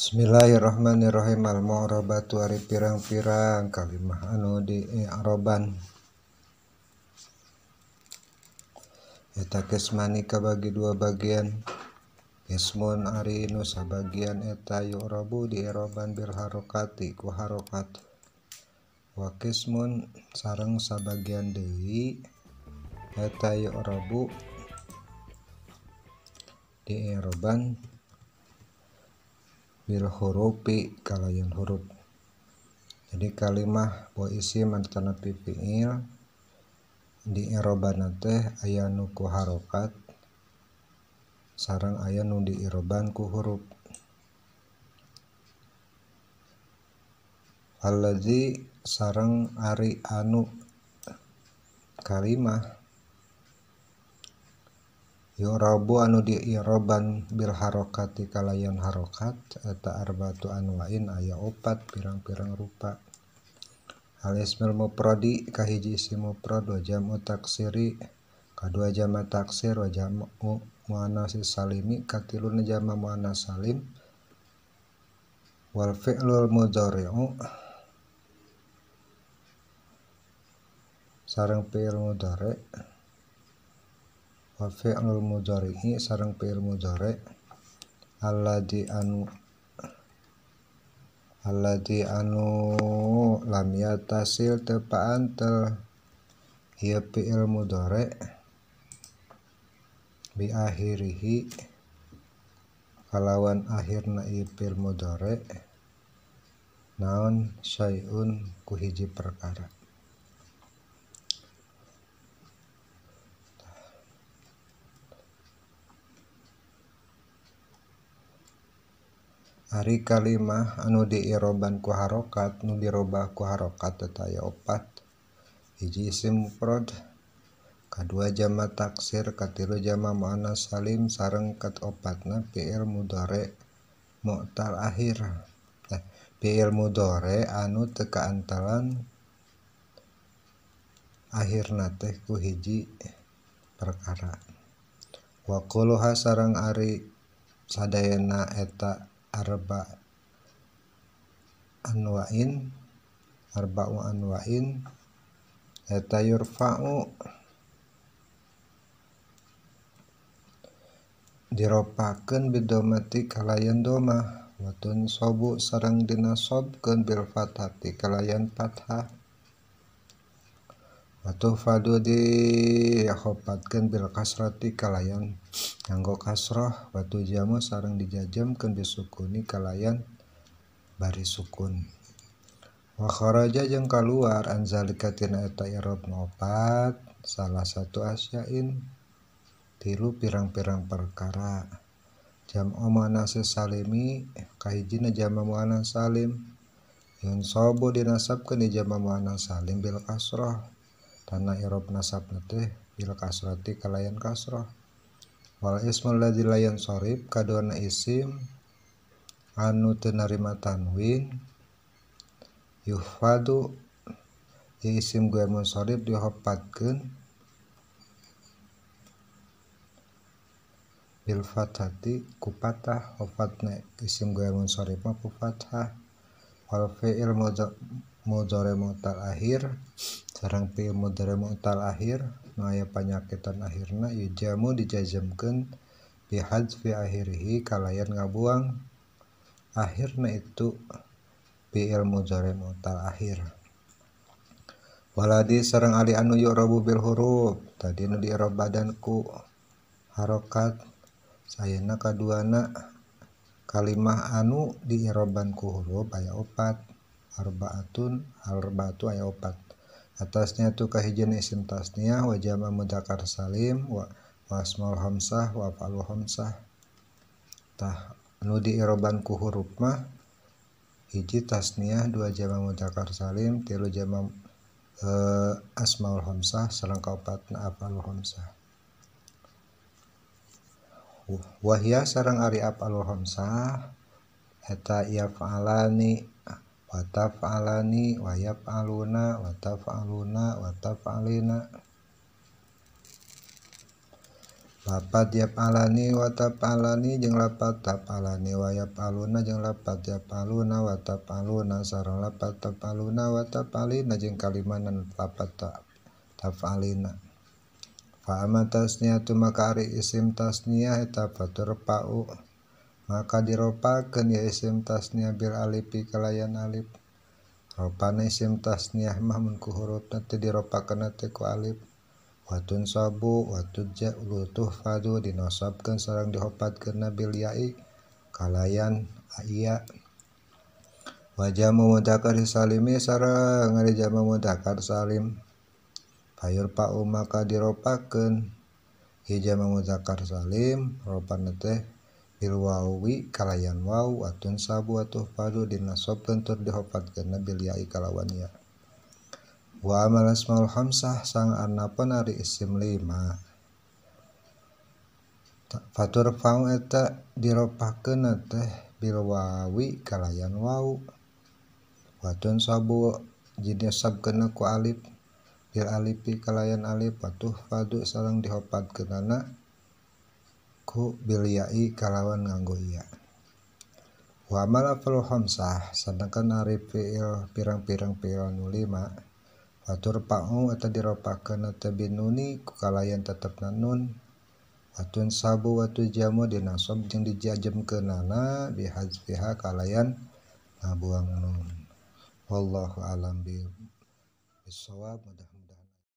Bismillahirrahmanirrahim Al-Mu'rabatu ari pirang-pirang kalimah anu di i'roban Eta kesmani kabagi dua bagian Ismun ari nu sabagian eta yu'rabu di i'roban bil harokati ku harokat Wa kismun sarang sabagian deui eta yu'rabu di i'roban hurufi kalau yang huruf jadi kalimah puisi mananaa pipinya diban teh aya kuhar Hai sarang aya nu diirobanku huruf alji sarang Ari Anuk kalimah yu'rabu anu di Yoroban bil harokati kalayan harokat eta arbatu anwain aya opat pirang-pirang rupa Hal ismil muprodi kahiji isim muprod wajam jamu taksiri kadua jama taksir wajam jamu si salimi katilu jama muanas salim wal fi'lul mudhari'u sarang fi'il mudhari'u wa fi'lul mudhari'i sareng fi'il mudhari' alladzi anu alladzi anu lam yatasil tepaan tel ia fi'il mudhari' bi akhirihi kalawan akhirna fi'il iya mudhari' naon syai'un ku hiji perkara hari kalimah anu diiroban kuharokat Nudirubah kuharrokat opat hijjisim prod kedua jamaah taksir kattil jama muaana Salim sarengkat opatnapil mudore mautal akhir eh, mudore anu tekaantalan Haihir tehku hiji perkara waha sarang Ari sadak eta Hai anwainbawain diropaakan biddomatik kalayan doma weun sobuk Serang dinasobken Bilfathati kalayan patha batuh fadu dikhopatatkan Bilkasrotikalayanha Nganggo kasroh batu jamu sarang dijajamkan disukuni kalayan bari sukun. Wa kharaja jeung kaluar anzalika tina eta irob nopat salah satu asyain tilu pirang-pirang perkara. Jam omana salimi kahijina jama muana salim yang sobo dinasabkan di jama muana salim bil kasroh tanah irob nasab teh bil kasrati kalayan kasroh wal ismul ladzi la yansharif kadona isim anu teu narima tanwin yufadu ya isim guer munsharif dihopatkeun bil fathati ku fathah wafatna isim guer munsharif ku fathah wal fi'il mudhari mu'tal akhir sareng fi'il mudhari mu'tal akhir penyaketan akhirnya y jamu dijajemken pihajhirhi kalyan kabuang akhirnya itu plL muzarin akhir Waldi seorang Ali anu ya robbil huruf tadi ini di Erobadanku harokat sayna kadu anak kalimah anu diirobanku huruf aya opatarba atunarbatu aya opat atasnya tu kahijin isim tasniyah wa mudakar salim wa wasmal hamsah wa falu hamsah tah nu diiroban ku huruf mah hiji tasnya dua jama mudakar salim tilu jama e, eh, asmaul hamsah na afalul hamsah wahya sarang ari afalul hamsah eta ia fa'alani alani, wayap aluna, wa yaf'aluna wataf alina. lapat yaf'alani wa taf'alani jeng lapat taf'alani wa yaf'aluna jeng lapat yaf'aluna wa taf'aluna sarang lapat taf'aluna wa alina jeng kalimanan lapat alina fa amma tasniyatu maka ari isim tasnya, eta fatur pa'u maka diropakan ya isim tasnya bil alipi kalayan alip. ropana isim tasnya mah nate huruf nanti diropakan nanti ku alip watun sabu watun jek lutuh fadu dinosabkan sarang dihopatkan nabil yai kalayan iya wajah memudakar salimi sarang ada jama memudakar salim payur pak umaka diropakan hijau memudakar salim ropan teh bil wawi kalayan waw atun sabu atuh padu dina sob bentur dihopatkeun bil ya'i kalawan ya wa amal asmaul hamsah sang anak penari isim lima fatur fau eta kena teh bil wawi kalayan waw watun sabu jadi sab kena ku alip bil alipi kalayan alip patuh padu sarang dihopat na ku Yai kalawan nganggo iya wa amal afal hamsah sedangkan hari fiil pirang-pirang fiil nu lima watur pa'u atau diropakeun eta binuni kalayan tetap nanun watun sabu watu jamu dinasob jeung dijajemkeunana bi nana kalayan ngabuang nun wallahu alam bi bisawab